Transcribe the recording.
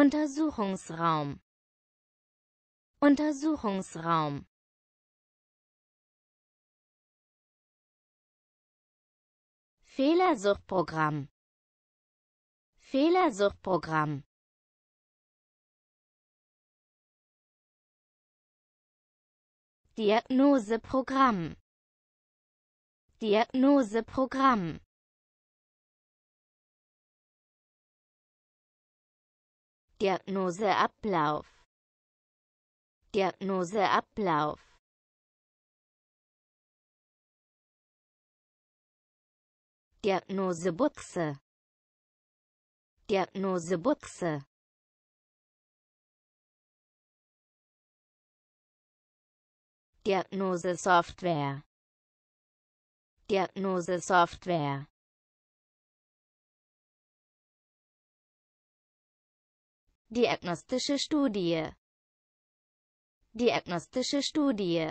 Untersuchungsraum Untersuchungsraum Fehlersuchprogramm Fehlersuchprogramm Diagnoseprogramm Diagnoseprogramm Diagnoseablauf Diagnoseablauf Diagnosebuchse Diagnosebuchse Diagnosesoftware Diagnosesoftware Diagnostische Studie Diagnostische Studie